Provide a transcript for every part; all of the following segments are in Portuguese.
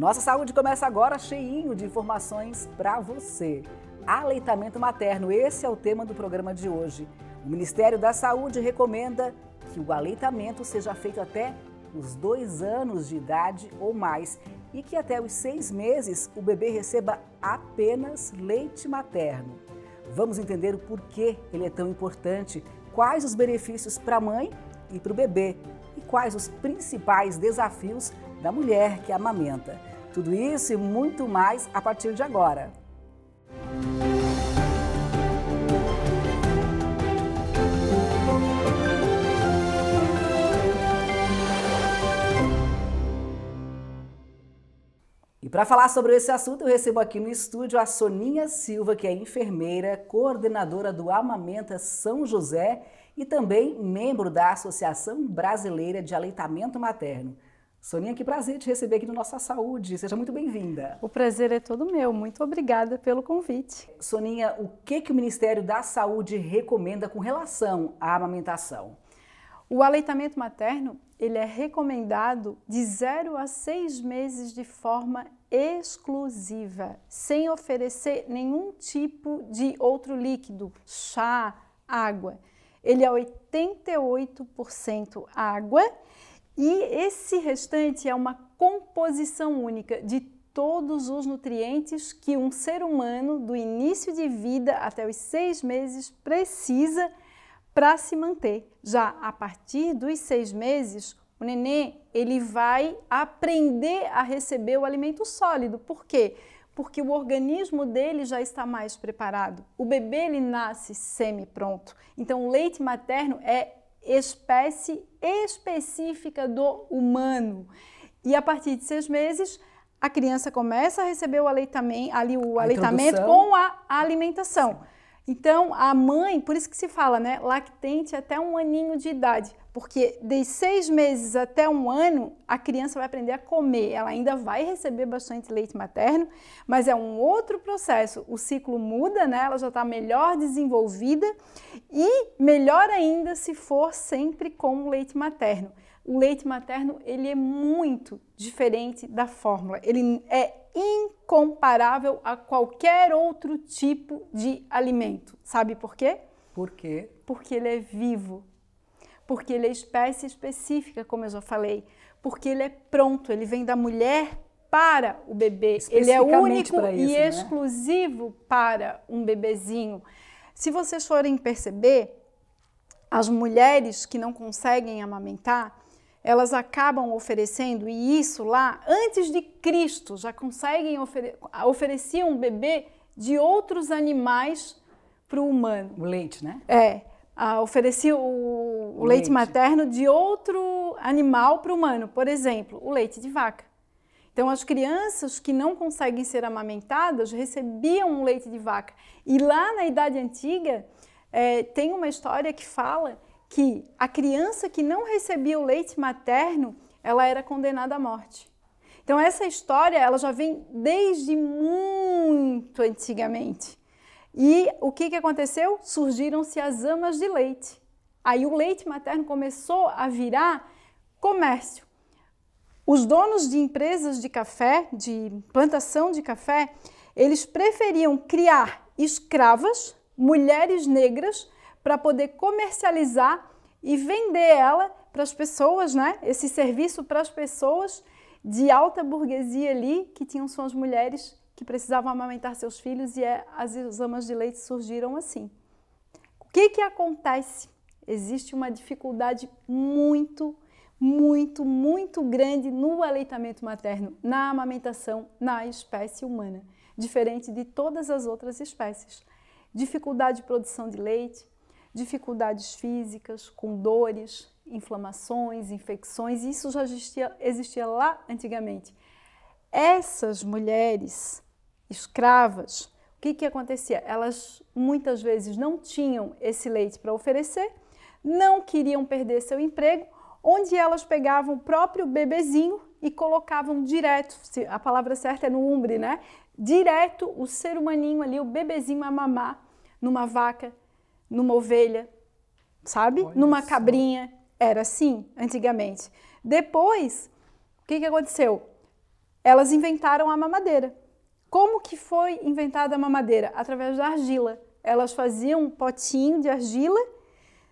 Nossa saúde começa agora cheinho de informações para você. Aleitamento materno, esse é o tema do programa de hoje. O Ministério da Saúde recomenda que o aleitamento seja feito até os dois anos de idade ou mais e que até os seis meses o bebê receba apenas leite materno. Vamos entender o porquê ele é tão importante, quais os benefícios para a mãe e para o bebê e quais os principais desafios da mulher que amamenta. Tudo isso e muito mais a partir de agora. E para falar sobre esse assunto, eu recebo aqui no estúdio a Soninha Silva, que é enfermeira, coordenadora do Amamenta São José e também membro da Associação Brasileira de Aleitamento Materno. Soninha, que prazer te receber aqui no Nossa Saúde. Seja muito bem-vinda. O prazer é todo meu. Muito obrigada pelo convite. Soninha, o que, que o Ministério da Saúde recomenda com relação à amamentação? O aleitamento materno, ele é recomendado de 0 a 6 meses de forma exclusiva, sem oferecer nenhum tipo de outro líquido, chá, água. Ele é 88% água e esse restante é uma composição única de todos os nutrientes que um ser humano, do início de vida até os seis meses, precisa para se manter. Já a partir dos seis meses, o neném ele vai aprender a receber o alimento sólido. Por quê? Porque o organismo dele já está mais preparado. O bebê ele nasce semi-pronto. Então, o leite materno é espécie específica do humano. E a partir de seis meses, a criança começa a receber o aleitamento, ali o a aleitamento introdução. com a alimentação. Sim. Então, a mãe, por isso que se fala, né, lactente até um aninho de idade, porque de seis meses até um ano, a criança vai aprender a comer. Ela ainda vai receber bastante leite materno, mas é um outro processo. O ciclo muda, né, ela já está melhor desenvolvida e melhor ainda se for sempre com o leite materno. O leite materno, ele é muito diferente da fórmula. Ele é incomparável a qualquer outro tipo de alimento. Sabe por quê? Por quê? Porque ele é vivo. Porque ele é espécie específica, como eu já falei. Porque ele é pronto, ele vem da mulher para o bebê. Ele é único isso, e né? exclusivo para um bebezinho. Se vocês forem perceber, as mulheres que não conseguem amamentar, elas acabam oferecendo, e isso lá, antes de Cristo, já conseguem ofere ofereciam um bebê de outros animais para o humano. O leite, né? É. Ah, oferecia o, o leite. leite materno de outro animal para o humano, por exemplo, o leite de vaca. Então, as crianças que não conseguem ser amamentadas recebiam um leite de vaca. E lá na Idade Antiga, é, tem uma história que fala que a criança que não recebia o leite materno, ela era condenada à morte. Então essa história, ela já vem desde muito antigamente. E o que, que aconteceu? Surgiram-se as amas de leite. Aí o leite materno começou a virar comércio. Os donos de empresas de café, de plantação de café, eles preferiam criar escravas, mulheres negras, para poder comercializar e vender ela para as pessoas, né? Esse serviço para as pessoas de alta burguesia ali, que tinham suas mulheres que precisavam amamentar seus filhos e é, as amas de leite surgiram assim. O que que acontece? Existe uma dificuldade muito, muito, muito grande no aleitamento materno, na amamentação, na espécie humana, diferente de todas as outras espécies. Dificuldade de produção de leite, dificuldades físicas, com dores, inflamações, infecções, isso já existia, existia lá antigamente. Essas mulheres escravas, o que, que acontecia? Elas muitas vezes não tinham esse leite para oferecer, não queriam perder seu emprego, onde elas pegavam o próprio bebezinho e colocavam direto, a palavra certa é no umbre, né? Direto o ser humaninho ali, o bebezinho a mamar numa vaca numa ovelha, sabe? Olha numa cabrinha. Era assim antigamente. Depois, o que, que aconteceu? Elas inventaram a mamadeira. Como que foi inventada a mamadeira? Através da argila. Elas faziam um potinho de argila,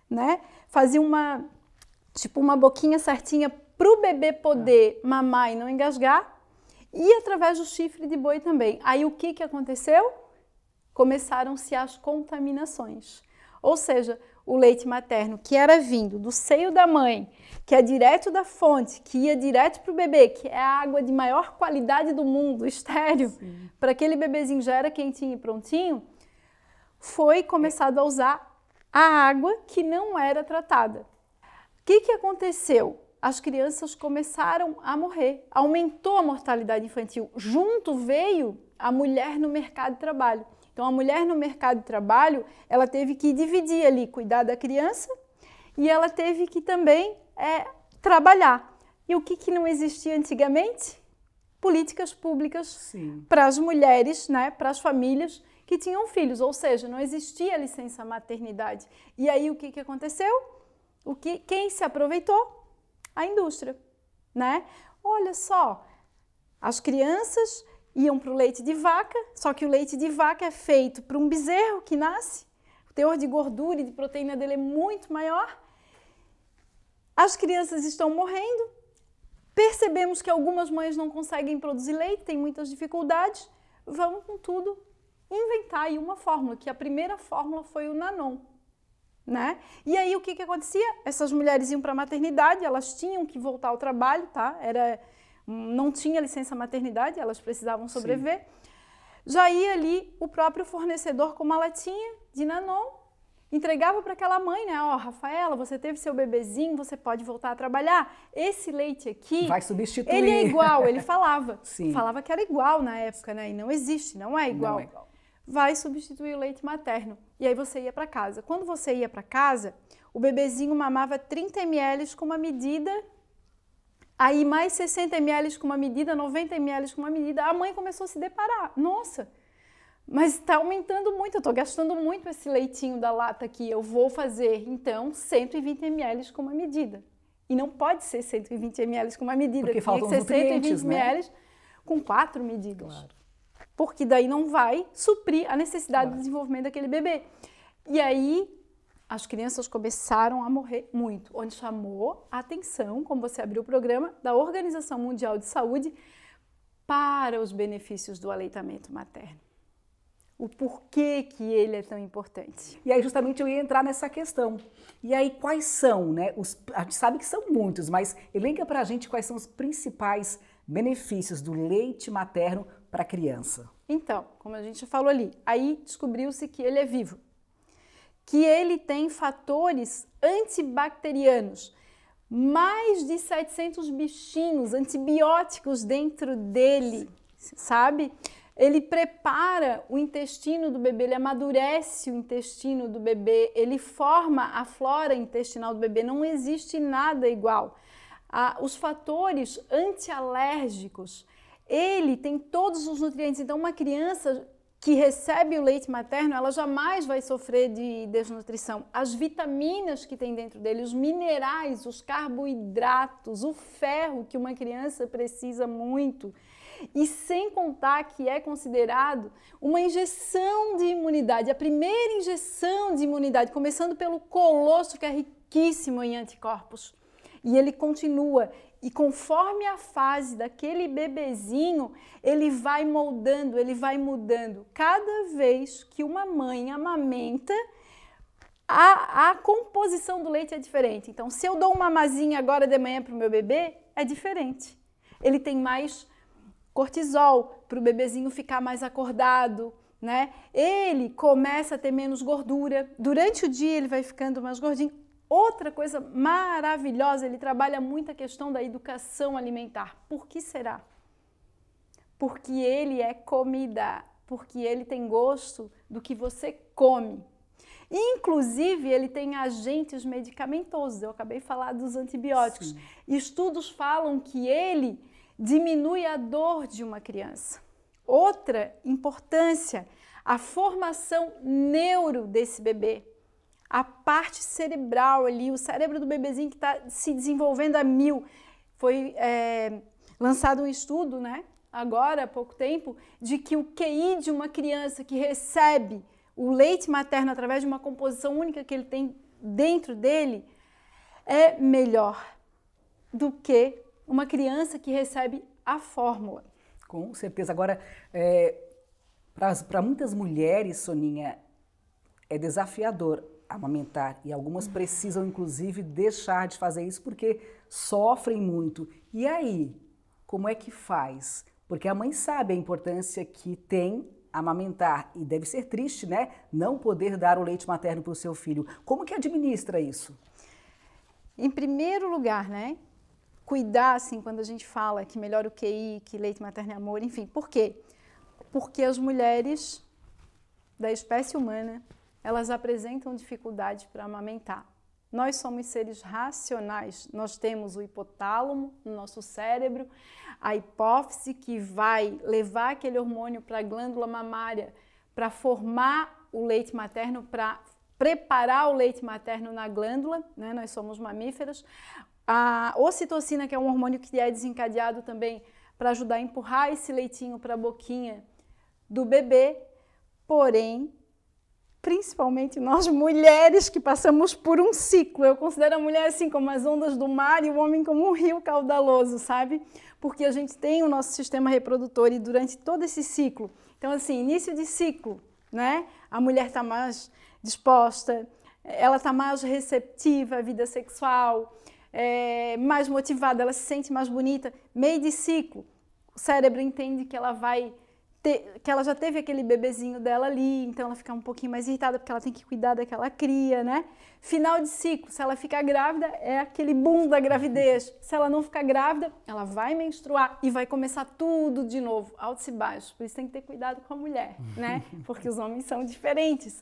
né? Faziam uma tipo uma boquinha certinha para o bebê poder ah. mamar e não engasgar. E através do chifre de boi também. Aí o que, que aconteceu? Começaram-se as contaminações. Ou seja, o leite materno que era vindo do seio da mãe, que é direto da fonte, que ia direto para o bebê, que é a água de maior qualidade do mundo, estéreo, para aquele bebezinho já era quentinho e prontinho, foi começado a usar a água que não era tratada. O que, que aconteceu? As crianças começaram a morrer, aumentou a mortalidade infantil. Junto veio a mulher no mercado de trabalho. Então a mulher no mercado de trabalho, ela teve que dividir ali, cuidar da criança e ela teve que também é, trabalhar. E o que, que não existia antigamente? Políticas públicas para as mulheres, né, para as famílias que tinham filhos, ou seja, não existia licença maternidade. E aí o que, que aconteceu? O que quem se aproveitou? A indústria, né? Olha só, as crianças iam para o leite de vaca, só que o leite de vaca é feito para um bezerro que nasce, o teor de gordura e de proteína dele é muito maior. As crianças estão morrendo. Percebemos que algumas mães não conseguem produzir leite, têm muitas dificuldades. Vamos, contudo, inventar aí uma fórmula, que a primeira fórmula foi o Nanon. Né? E aí o que, que acontecia? Essas mulheres iam para a maternidade, elas tinham que voltar ao trabalho, tá? Era não tinha licença maternidade, elas precisavam sobreviver. Sim. Já ia ali o próprio fornecedor com uma latinha de Nanon, entregava para aquela mãe, né? Ó, oh, Rafaela, você teve seu bebezinho, você pode voltar a trabalhar. Esse leite aqui. Vai substituir. Ele é igual, ele falava. Sim. Falava que era igual na época, né? E não existe, não é igual. Não é igual. Vai substituir o leite materno. E aí você ia para casa. Quando você ia para casa, o bebezinho mamava 30 ml com uma medida Aí mais 60 ml com uma medida, 90 ml com uma medida. A mãe começou a se deparar. Nossa, mas está aumentando muito, eu estou gastando muito esse leitinho da lata aqui. Eu vou fazer, então, 120 ml com uma medida. E não pode ser 120 ml com uma medida. Porque faltam que ser 120 né? ml com quatro medidas. Claro. Porque daí não vai suprir a necessidade claro. desenvolvimento daquele bebê. E aí as crianças começaram a morrer muito, onde chamou a atenção, como você abriu o programa, da Organização Mundial de Saúde para os benefícios do aleitamento materno. O porquê que ele é tão importante. E aí justamente eu ia entrar nessa questão. E aí quais são, né? Os, a gente sabe que são muitos, mas elenca para a gente quais são os principais benefícios do leite materno para a criança. Então, como a gente falou ali, aí descobriu-se que ele é vivo, que ele tem fatores antibacterianos. Mais de 700 bichinhos, antibióticos dentro dele, sabe? Ele prepara o intestino do bebê, ele amadurece o intestino do bebê, ele forma a flora intestinal do bebê, não existe nada igual. Ah, os fatores antialérgicos, ele tem todos os nutrientes. Então, uma criança que recebe o leite materno, ela jamais vai sofrer de desnutrição. As vitaminas que tem dentro dele, os minerais, os carboidratos, o ferro que uma criança precisa muito. E sem contar que é considerado uma injeção de imunidade, a primeira injeção de imunidade, começando pelo colosso que é riquíssimo em anticorpos. E ele continua, e conforme a fase daquele bebezinho, ele vai moldando, ele vai mudando. Cada vez que uma mãe amamenta, a, a composição do leite é diferente. Então, se eu dou uma mazinha agora de manhã para o meu bebê, é diferente. Ele tem mais cortisol para o bebezinho ficar mais acordado, né? Ele começa a ter menos gordura. Durante o dia ele vai ficando mais gordinho Outra coisa maravilhosa, ele trabalha muito a questão da educação alimentar. Por que será? Porque ele é comida, porque ele tem gosto do que você come. Inclusive, ele tem agentes medicamentosos. Eu acabei de falar dos antibióticos. Sim. Estudos falam que ele diminui a dor de uma criança. Outra importância, a formação neuro desse bebê a parte cerebral ali, o cérebro do bebezinho que está se desenvolvendo a mil. Foi é, lançado um estudo, né, agora há pouco tempo, de que o QI de uma criança que recebe o leite materno através de uma composição única que ele tem dentro dele é melhor do que uma criança que recebe a fórmula. Com certeza. Agora, é, para muitas mulheres, Soninha, é desafiador amamentar e algumas precisam inclusive deixar de fazer isso porque sofrem muito. E aí, como é que faz? Porque a mãe sabe a importância que tem amamentar e deve ser triste, né, não poder dar o leite materno para o seu filho. Como que administra isso? Em primeiro lugar, né, cuidar assim quando a gente fala que melhora o QI, que leite materno é amor, enfim, por quê? Porque as mulheres da espécie humana elas apresentam dificuldade para amamentar. Nós somos seres racionais, nós temos o hipotálamo no nosso cérebro, a hipófise que vai levar aquele hormônio para a glândula mamária para formar o leite materno, para preparar o leite materno na glândula, né? nós somos mamíferos. A ocitocina, que é um hormônio que é desencadeado também para ajudar a empurrar esse leitinho para a boquinha do bebê, porém principalmente nós mulheres que passamos por um ciclo. Eu considero a mulher assim como as ondas do mar e o homem como um rio caudaloso, sabe? Porque a gente tem o nosso sistema reprodutor e durante todo esse ciclo. Então, assim, início de ciclo, né? A mulher está mais disposta, ela está mais receptiva à vida sexual, é, mais motivada, ela se sente mais bonita. Meio de ciclo, o cérebro entende que ela vai te, que ela já teve aquele bebezinho dela ali, então ela fica um pouquinho mais irritada porque ela tem que cuidar daquela cria, né? Final de ciclo, se ela ficar grávida, é aquele boom da gravidez. Se ela não ficar grávida, ela vai menstruar e vai começar tudo de novo, altos e baixos. Por isso tem que ter cuidado com a mulher, né? Porque os homens são diferentes.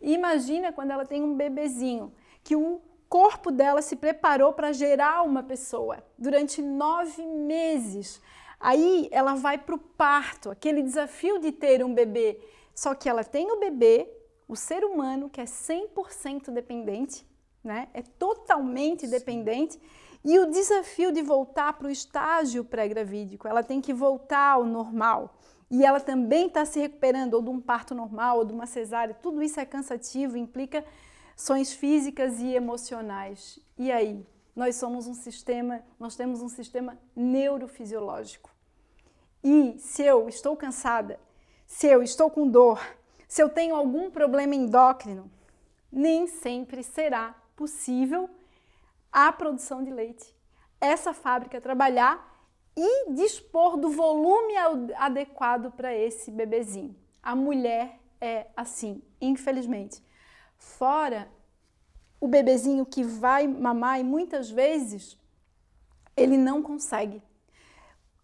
Imagina quando ela tem um bebezinho que o corpo dela se preparou para gerar uma pessoa durante nove meses. Aí ela vai para o parto, aquele desafio de ter um bebê. Só que ela tem o bebê, o ser humano que é 100% dependente, né? É totalmente dependente. E o desafio de voltar para o estágio pré-gravídico, ela tem que voltar ao normal. E ela também está se recuperando, ou de um parto normal, ou de uma cesárea. Tudo isso é cansativo, implica ações físicas e emocionais. E aí, nós somos um sistema, nós temos um sistema neurofisiológico. E se eu estou cansada, se eu estou com dor, se eu tenho algum problema endócrino, nem sempre será possível a produção de leite. Essa fábrica trabalhar e dispor do volume adequado para esse bebezinho. A mulher é assim, infelizmente. Fora o bebezinho que vai mamar e muitas vezes ele não consegue.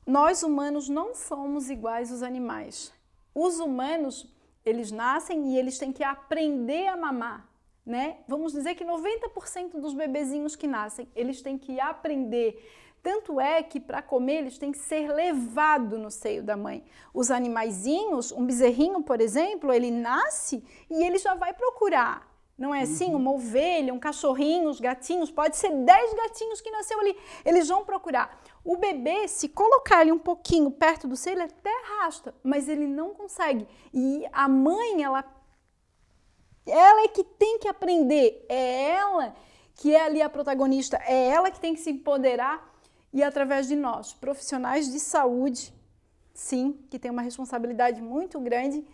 Nós humanos não somos iguais aos animais. Os humanos, eles nascem e eles têm que aprender a mamar, né? Vamos dizer que 90% dos bebezinhos que nascem, eles têm que aprender. Tanto é que para comer eles têm que ser levado no seio da mãe. Os animaizinhos, um bezerrinho, por exemplo, ele nasce e ele já vai procurar não é assim? Uhum. Uma ovelha, um cachorrinho, os gatinhos, pode ser 10 gatinhos que nasceu ali. Eles vão procurar. O bebê, se colocar ali um pouquinho perto do seio, ele até arrasta, mas ele não consegue. E a mãe, ela, ela é que tem que aprender. É ela que é ali a protagonista. É ela que tem que se empoderar. E através de nós, profissionais de saúde, sim, que tem uma responsabilidade muito grande,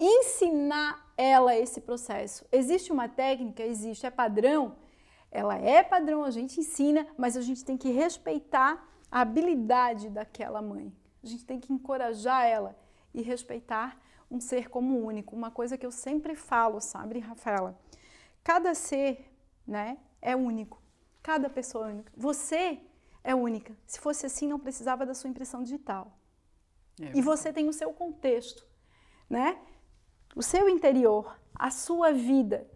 ensinar ela é esse processo. Existe uma técnica? Existe. É padrão? Ela é padrão, a gente ensina, mas a gente tem que respeitar a habilidade daquela mãe. A gente tem que encorajar ela e respeitar um ser como único. Uma coisa que eu sempre falo, sabe, Rafaela? Cada ser, né, é único. Cada pessoa é única. Você é única. Se fosse assim, não precisava da sua impressão digital. É. E você tem o seu contexto, né? o seu interior, a sua vida.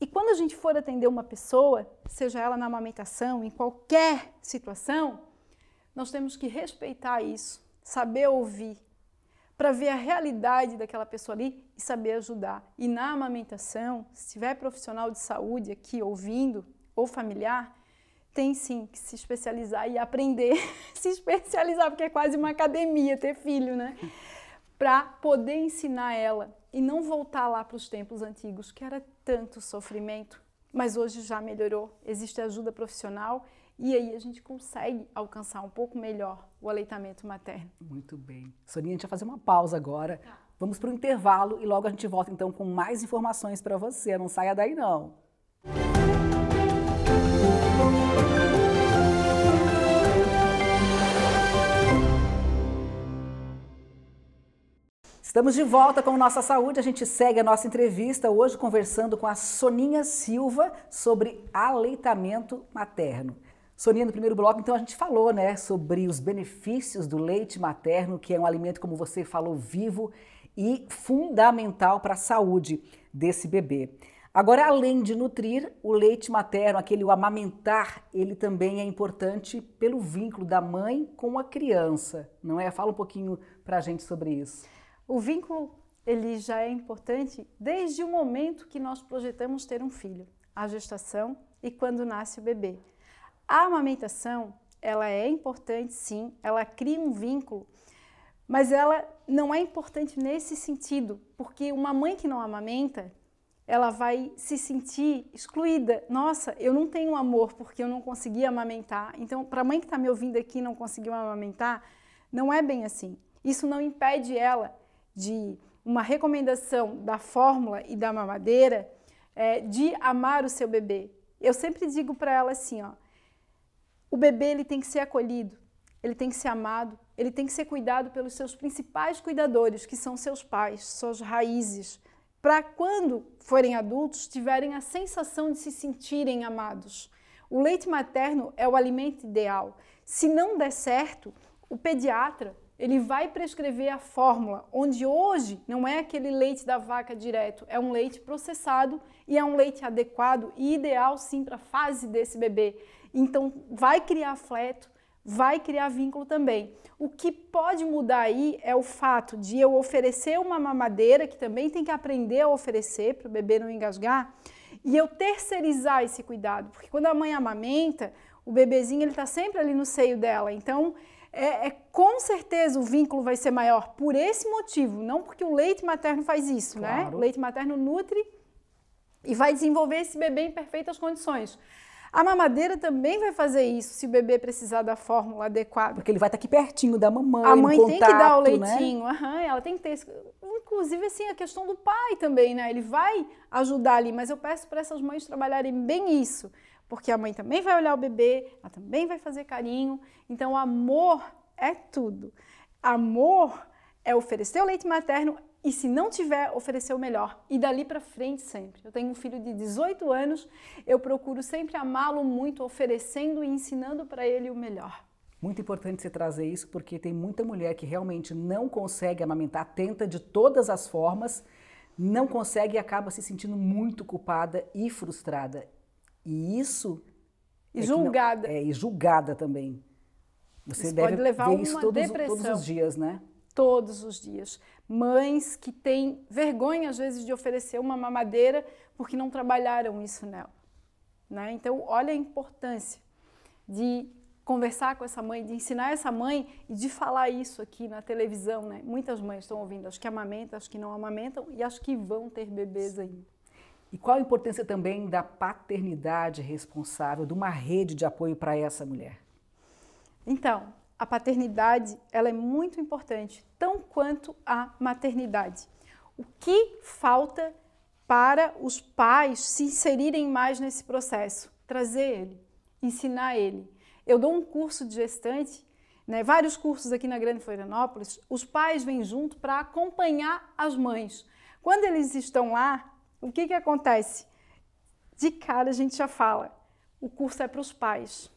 E quando a gente for atender uma pessoa, seja ela na amamentação, em qualquer situação, nós temos que respeitar isso, saber ouvir, para ver a realidade daquela pessoa ali e saber ajudar. E na amamentação, se tiver profissional de saúde aqui ouvindo ou familiar, tem sim que se especializar e aprender, se especializar, porque é quase uma academia ter filho, né? Para poder ensinar ela e não voltar lá para os tempos antigos, que era tanto sofrimento, mas hoje já melhorou, existe ajuda profissional e aí a gente consegue alcançar um pouco melhor o aleitamento materno. Muito bem. Soninha, a gente vai fazer uma pausa agora. Tá. Vamos para o intervalo e logo a gente volta então com mais informações para você. Não saia daí não. Estamos de volta com Nossa Saúde. A gente segue a nossa entrevista hoje conversando com a Soninha Silva sobre aleitamento materno. Soninha, no primeiro bloco, então a gente falou, né, sobre os benefícios do leite materno, que é um alimento, como você falou, vivo e fundamental para a saúde desse bebê. Agora, além de nutrir, o leite materno, aquele o amamentar, ele também é importante pelo vínculo da mãe com a criança, não é? Fala um pouquinho para a gente sobre isso. O vínculo ele já é importante desde o momento que nós projetamos ter um filho, a gestação e quando nasce o bebê. A amamentação, ela é importante sim, ela cria um vínculo, mas ela não é importante nesse sentido, porque uma mãe que não amamenta, ela vai se sentir excluída. Nossa, eu não tenho amor porque eu não consegui amamentar. Então, para a mãe que está me ouvindo aqui e não conseguiu amamentar, não é bem assim. Isso não impede ela de uma recomendação da fórmula e da mamadeira é, de amar o seu bebê. Eu sempre digo para ela assim, ó, o bebê ele tem que ser acolhido, ele tem que ser amado, ele tem que ser cuidado pelos seus principais cuidadores, que são seus pais, suas raízes, para quando forem adultos tiverem a sensação de se sentirem amados. O leite materno é o alimento ideal. Se não der certo, o pediatra ele vai prescrever a fórmula, onde hoje não é aquele leite da vaca direto, é um leite processado e é um leite adequado e ideal sim para a fase desse bebê. Então vai criar afeto, vai criar vínculo também. O que pode mudar aí é o fato de eu oferecer uma mamadeira, que também tem que aprender a oferecer para o bebê não engasgar, e eu terceirizar esse cuidado, porque quando a mãe amamenta, o bebezinho ele está sempre ali no seio dela. Então é, é, com certeza o vínculo vai ser maior por esse motivo, não porque o leite materno faz isso, né? claro. né? O leite materno nutre e vai desenvolver esse bebê em perfeitas condições. A mamadeira também vai fazer isso se o bebê precisar da fórmula adequada. Porque ele vai estar tá aqui pertinho da mamãe. A mãe contato, tem que dar o né? leitinho, né? ela tem que ter. Inclusive, assim, a questão do pai também, né? Ele vai ajudar ali, mas eu peço para essas mães trabalharem bem isso. Porque a mãe também vai olhar o bebê, ela também vai fazer carinho. Então, amor é tudo. Amor é oferecer o leite materno e, se não tiver, oferecer o melhor. E dali para frente sempre. Eu tenho um filho de 18 anos, eu procuro sempre amá-lo muito, oferecendo e ensinando para ele o melhor. Muito importante você trazer isso, porque tem muita mulher que realmente não consegue amamentar, tenta de todas as formas, não consegue e acaba se sentindo muito culpada e frustrada. E isso. E é julgada. Não, é, e julgada também. Você isso deve pode levar ver isso todos, todos os dias, né? Todos os dias. Mães que têm vergonha, às vezes, de oferecer uma mamadeira porque não trabalharam isso nela. Né? Então, olha a importância de conversar com essa mãe, de ensinar essa mãe e de falar isso aqui na televisão, né? Muitas mães estão ouvindo, as que amamentam, as que não amamentam e as que vão ter bebês ainda. E qual a importância também da paternidade responsável, de uma rede de apoio para essa mulher? Então, a paternidade ela é muito importante, tão quanto a maternidade. O que falta para os pais se inserirem mais nesse processo? Trazer ele, ensinar ele. Eu dou um curso de gestante, né, vários cursos aqui na Grande Florianópolis. Os pais vêm junto para acompanhar as mães. Quando eles estão lá, o que, que acontece? De cara a gente já fala, o curso é para os pais,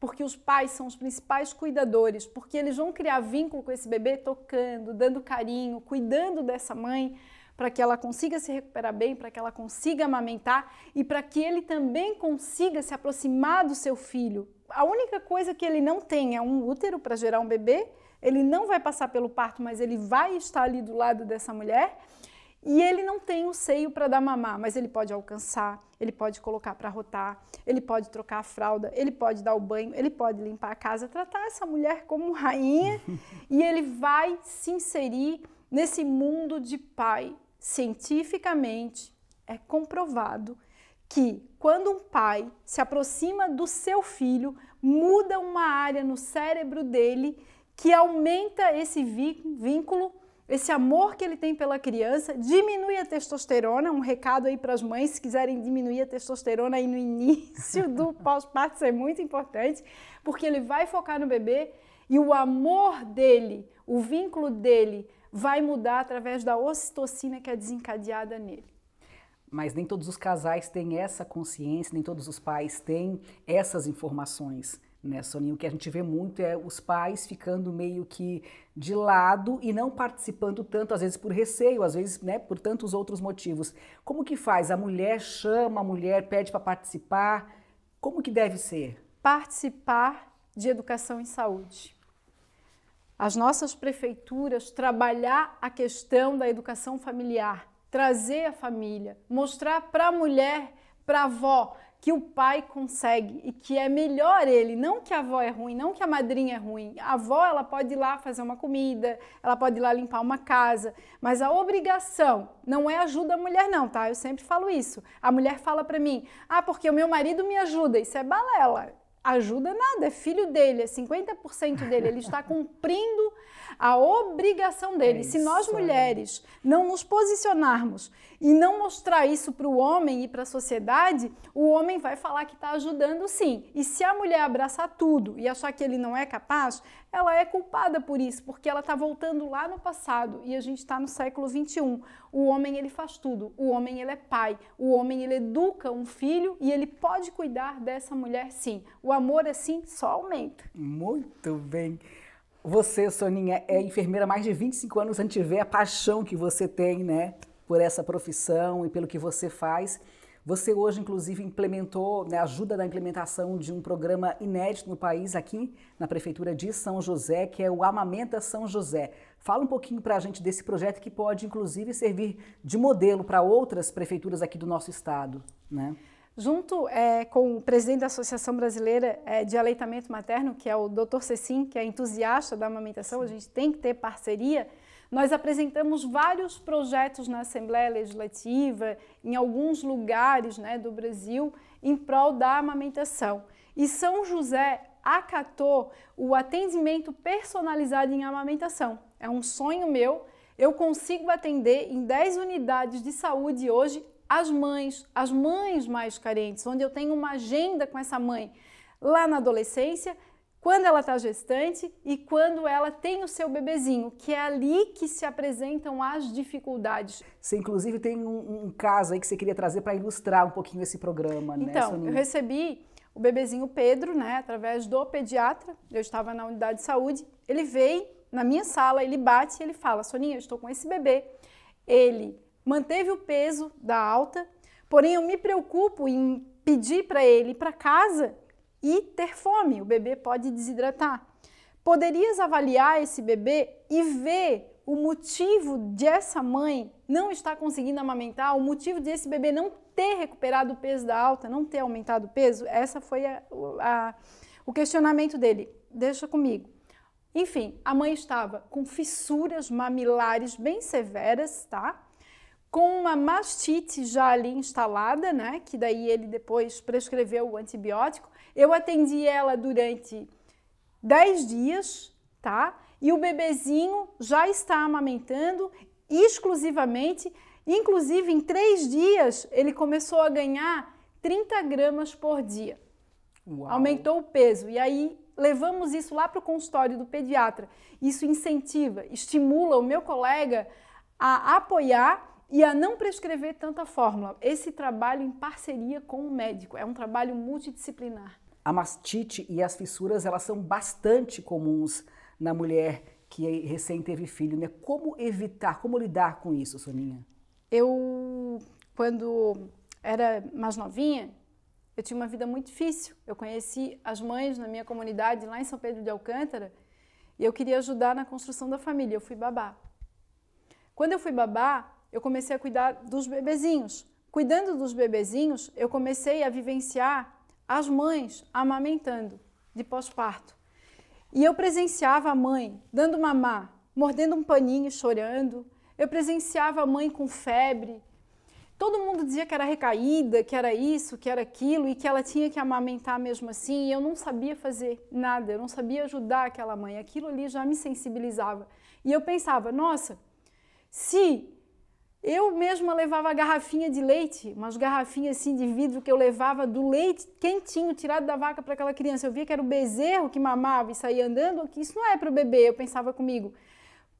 porque os pais são os principais cuidadores, porque eles vão criar vínculo com esse bebê tocando, dando carinho, cuidando dessa mãe para que ela consiga se recuperar bem, para que ela consiga amamentar e para que ele também consiga se aproximar do seu filho. A única coisa que ele não tem é um útero para gerar um bebê, ele não vai passar pelo parto, mas ele vai estar ali do lado dessa mulher e ele não tem o seio para dar mamar, mas ele pode alcançar, ele pode colocar para rotar, ele pode trocar a fralda, ele pode dar o banho, ele pode limpar a casa, tratar essa mulher como rainha e ele vai se inserir nesse mundo de pai. Cientificamente é comprovado que quando um pai se aproxima do seu filho, muda uma área no cérebro dele que aumenta esse vínculo esse amor que ele tem pela criança, diminui a testosterona, um recado aí para as mães, se quiserem diminuir a testosterona aí no início do pós-parto, isso é muito importante, porque ele vai focar no bebê e o amor dele, o vínculo dele, vai mudar através da ocitocina que é desencadeada nele. Mas nem todos os casais têm essa consciência, nem todos os pais têm essas informações né, Soninho? O que a gente vê muito é os pais ficando meio que de lado e não participando tanto, às vezes por receio, às vezes né, por tantos outros motivos. Como que faz? A mulher chama, a mulher pede para participar. Como que deve ser? Participar de educação em saúde. As nossas prefeituras trabalhar a questão da educação familiar, trazer a família, mostrar para a mulher, para a avó, que o pai consegue e que é melhor ele, não que a avó é ruim, não que a madrinha é ruim. A avó ela pode ir lá fazer uma comida, ela pode ir lá limpar uma casa, mas a obrigação não é ajuda a mulher não, tá? Eu sempre falo isso. A mulher fala para mim: "Ah, porque o meu marido me ajuda". Isso é balela. Ajuda nada, é filho dele, é 50% dele, ele está cumprindo a obrigação dele. É Se nós mulheres não nos posicionarmos e não mostrar isso para o homem e para a sociedade, o homem vai falar que está ajudando sim. E se a mulher abraçar tudo e achar que ele não é capaz, ela é culpada por isso, porque ela está voltando lá no passado e a gente está no século 21. O homem ele faz tudo, o homem ele é pai, o homem ele educa um filho e ele pode cuidar dessa mulher sim. O amor assim só aumenta. Muito bem. Você, Soninha, é enfermeira há mais de 25 anos, a gente vê a paixão que você tem, né, por essa profissão e pelo que você faz. Você hoje, inclusive, implementou, né, ajuda na implementação de um programa inédito no país, aqui na Prefeitura de São José, que é o Amamenta São José. Fala um pouquinho para a gente desse projeto que pode, inclusive, servir de modelo para outras prefeituras aqui do nosso estado. Né? junto é, com o presidente da Associação Brasileira é, de Aleitamento Materno, que é o Dr. Cecim, que é entusiasta da amamentação, Sim. a gente tem que ter parceria. Nós apresentamos vários projetos na Assembleia Legislativa, em alguns lugares né, do Brasil, em prol da amamentação. E São José acatou o atendimento personalizado em amamentação. É um sonho meu. Eu consigo atender em 10 unidades de saúde hoje as mães, as mães mais carentes, onde eu tenho uma agenda com essa mãe lá na adolescência, quando ela está gestante e quando ela tem o seu bebezinho, que é ali que se apresentam as dificuldades. Você, inclusive, tem um, um caso aí que você queria trazer para ilustrar um pouquinho esse programa, então, né? Então, eu recebi o bebezinho Pedro, né, através do pediatra, eu estava na unidade de saúde, ele veio na minha sala, ele bate e ele fala, Soninha, eu estou com esse bebê, ele manteve o peso da alta, porém eu me preocupo em pedir para ele ir para casa e ter fome. O bebê pode desidratar. Poderias avaliar esse bebê e ver o motivo de essa mãe não estar conseguindo amamentar, o motivo de esse bebê não ter recuperado o peso da alta, não ter aumentado o peso? Essa foi a, a, o questionamento dele. Deixa comigo. Enfim, a mãe estava com fissuras mamilares bem severas, tá? com uma mastite já ali instalada, né? Que daí ele depois prescreveu o antibiótico. Eu atendi ela durante 10 dias, tá? E o bebezinho já está amamentando exclusivamente. Inclusive, em três dias, ele começou a ganhar 30 gramas por dia. Uau. Aumentou o peso. E aí, levamos isso lá para o consultório do pediatra. Isso incentiva, estimula o meu colega a apoiar e a não prescrever tanta fórmula. Esse trabalho em parceria com o médico é um trabalho multidisciplinar. A mastite e as fissuras elas são bastante comuns na mulher que recém teve filho, né? Como evitar, como lidar com isso, Soninha? Eu, quando era mais novinha, eu tinha uma vida muito difícil. Eu conheci as mães na minha comunidade, lá em São Pedro de Alcântara, e eu queria ajudar na construção da família. Eu fui babá. Quando eu fui babá, eu comecei a cuidar dos bebezinhos. Cuidando dos bebezinhos, eu comecei a vivenciar as mães amamentando de pós-parto. E eu presenciava a mãe dando mamar, mordendo um paninho e chorando. Eu presenciava a mãe com febre. Todo mundo dizia que era recaída, que era isso, que era aquilo e que ela tinha que amamentar mesmo assim. E eu não sabia fazer nada, eu não sabia ajudar aquela mãe. Aquilo ali já me sensibilizava. E eu pensava, nossa, se eu mesma levava garrafinha de leite, umas garrafinhas assim de vidro que eu levava do leite quentinho, tirado da vaca para aquela criança. Eu via que era o bezerro que mamava e saía andando, que isso não é para o bebê, eu pensava comigo.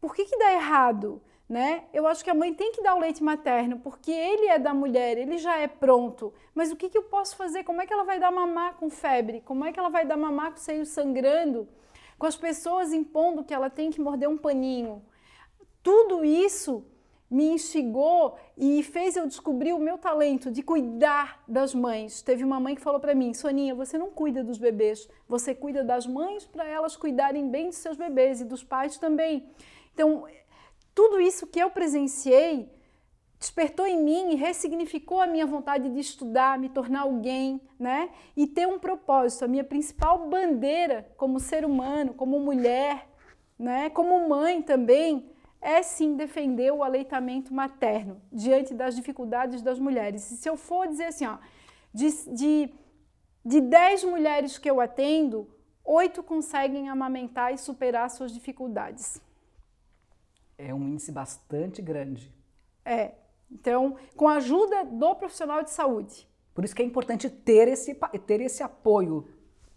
Por que, que dá errado? Né? Eu acho que a mãe tem que dar o leite materno, porque ele é da mulher, ele já é pronto. Mas o que, que eu posso fazer? Como é que ela vai dar mamar com febre? Como é que ela vai dar mamar com seio sangrando? Com as pessoas impondo que ela tem que morder um paninho? Tudo isso me instigou e fez eu descobrir o meu talento de cuidar das mães. Teve uma mãe que falou para mim: Soninha, você não cuida dos bebês, você cuida das mães para elas cuidarem bem de seus bebês e dos pais também. Então, tudo isso que eu presenciei despertou em mim e ressignificou a minha vontade de estudar, me tornar alguém, né? E ter um propósito, a minha principal bandeira como ser humano, como mulher, né? Como mãe também, é sim defender o aleitamento materno diante das dificuldades das mulheres. E se eu for dizer assim, ó, de, de, de 10 mulheres que eu atendo, oito conseguem amamentar e superar suas dificuldades. É um índice bastante grande. É. Então, com a ajuda do profissional de saúde. Por isso que é importante ter esse, ter esse apoio.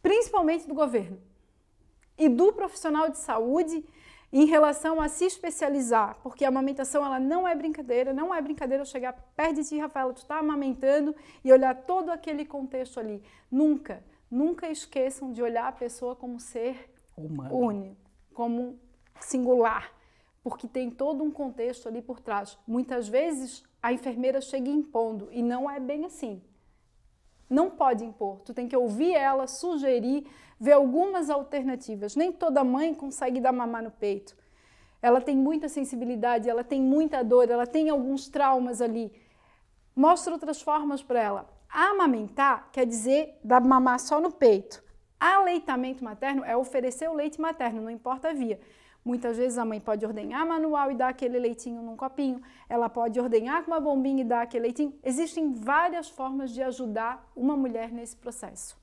Principalmente do governo. E do profissional de saúde em relação a se especializar, porque a amamentação ela não é brincadeira, não é brincadeira eu chegar perto de ti, Rafaela, tu está amamentando e olhar todo aquele contexto ali. Nunca, nunca esqueçam de olhar a pessoa como ser humano, único, como singular, porque tem todo um contexto ali por trás. Muitas vezes a enfermeira chega impondo e não é bem assim. Não pode impor, tu tem que ouvir ela, sugerir, ver algumas alternativas. Nem toda mãe consegue dar mamar no peito. Ela tem muita sensibilidade, ela tem muita dor, ela tem alguns traumas ali. Mostra outras formas para ela. Amamentar quer dizer dar mamar só no peito. Aleitamento materno é oferecer o leite materno, não importa a via. Muitas vezes a mãe pode ordenhar manual e dar aquele leitinho num copinho, ela pode ordenhar com uma bombinha e dar aquele leitinho. Existem várias formas de ajudar uma mulher nesse processo.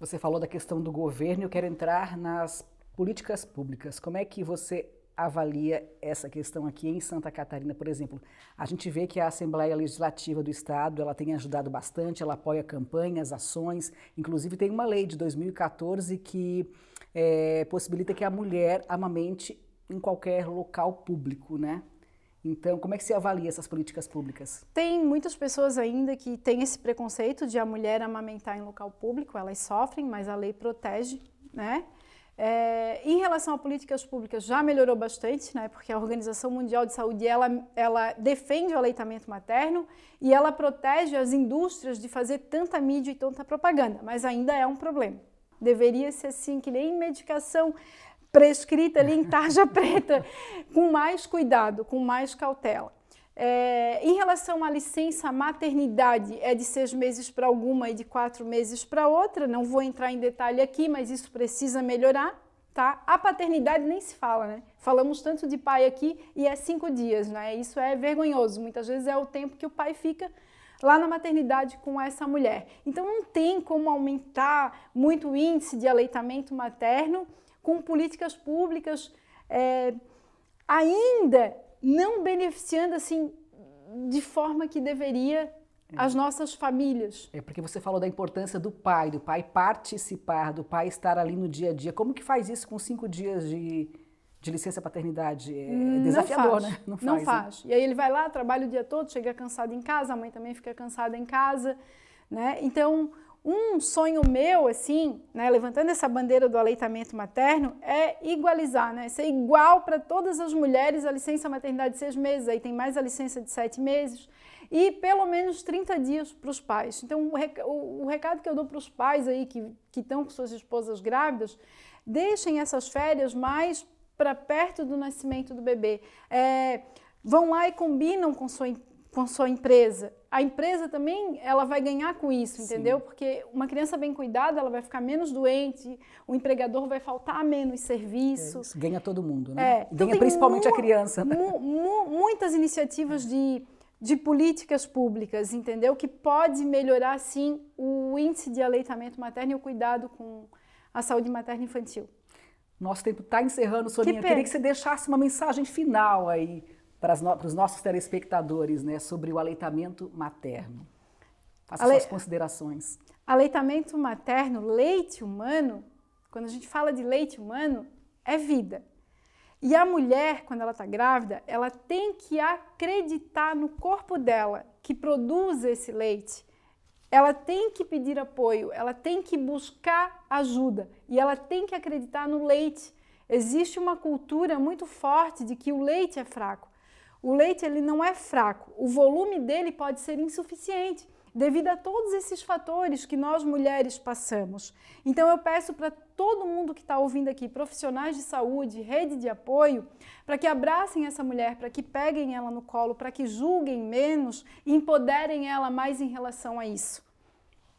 Você falou da questão do governo, eu quero entrar nas políticas públicas. Como é que você avalia essa questão aqui em Santa Catarina, por exemplo? A gente vê que a Assembleia Legislativa do Estado ela tem ajudado bastante, ela apoia campanhas, ações, inclusive tem uma lei de 2014 que é, possibilita que a mulher amamente em qualquer local público, né? Então, como é que se avalia essas políticas públicas? Tem muitas pessoas ainda que têm esse preconceito de a mulher amamentar em local público, elas sofrem, mas a lei protege, né? É, em relação a políticas públicas, já melhorou bastante, né, porque a Organização Mundial de Saúde ela, ela defende o aleitamento materno e ela protege as indústrias de fazer tanta mídia e tanta propaganda, mas ainda é um problema. Deveria ser assim, que nem medicação prescrita ali em tarja preta, com mais cuidado, com mais cautela. É, em relação à licença maternidade, é de seis meses para alguma e de quatro meses para outra. Não vou entrar em detalhe aqui, mas isso precisa melhorar, tá? A paternidade nem se fala, né? Falamos tanto de pai aqui e é cinco dias, né? Isso é vergonhoso. Muitas vezes é o tempo que o pai fica lá na maternidade com essa mulher. Então não tem como aumentar muito o índice de aleitamento materno com políticas públicas. É, ainda não beneficiando assim de forma que deveria as é. nossas famílias. É porque você falou da importância do pai, do pai participar, do pai estar ali no dia a dia. Como que faz isso com cinco dias de, de licença paternidade? É, é hum, não desafiador, faz. né? Não faz. Não faz. Né? E aí ele vai lá, trabalha o dia todo, chega cansado em casa, a mãe também fica cansada em casa, né? Então um sonho meu, assim, né, levantando essa bandeira do aleitamento materno, é igualizar, né, ser igual para todas as mulheres a licença maternidade de seis meses, aí tem mais a licença de sete meses, e pelo menos 30 dias para os pais. Então, o recado que eu dou para os pais aí que, que estão com suas esposas grávidas, deixem essas férias mais para perto do nascimento do bebê. É, vão lá e combinam com sua, com a sua empresa. A empresa também ela vai ganhar com isso, entendeu? Sim. Porque uma criança bem cuidada ela vai ficar menos doente, o empregador vai faltar menos serviços. É ganha todo mundo, né? É. Então ganha principalmente a criança. Né? muitas iniciativas de, de políticas públicas, entendeu? Que pode melhorar sim o índice de aleitamento materno e o cuidado com a saúde materna e infantil. Nosso tempo está encerrando, Soninha. Que Queria que você deixasse uma mensagem final aí para, no, para os nossos telespectadores né, sobre o aleitamento materno. Faça Ale... suas considerações. Aleitamento materno, leite humano, quando a gente fala de leite humano, é vida. E a mulher, quando ela está grávida, ela tem que acreditar no corpo dela que produz esse leite. Ela tem que pedir apoio, ela tem que buscar ajuda e ela tem que acreditar no leite. Existe uma cultura muito forte de que o leite é fraco. O leite ele não é fraco, o volume dele pode ser insuficiente devido a todos esses fatores que nós mulheres passamos. Então eu peço para todo mundo que está ouvindo aqui, profissionais de saúde, rede de apoio, para que abracem essa mulher, para que peguem ela no colo, para que julguem menos e empoderem ela mais em relação a isso.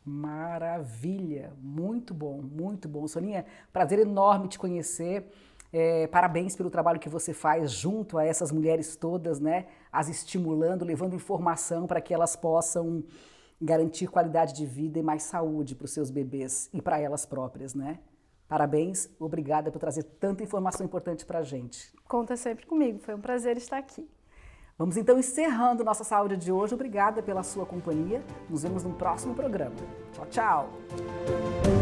Maravilha, muito bom, muito bom. Soninha, prazer enorme te conhecer. É, parabéns pelo trabalho que você faz junto a essas mulheres todas, né? As estimulando, levando informação para que elas possam garantir qualidade de vida e mais saúde para os seus bebês e para elas próprias, né? Parabéns, obrigada por trazer tanta informação importante para a gente. Conta sempre comigo, foi um prazer estar aqui. Vamos então encerrando nossa saúde de hoje. Obrigada pela sua companhia. Nos vemos no próximo programa. Tchau, tchau.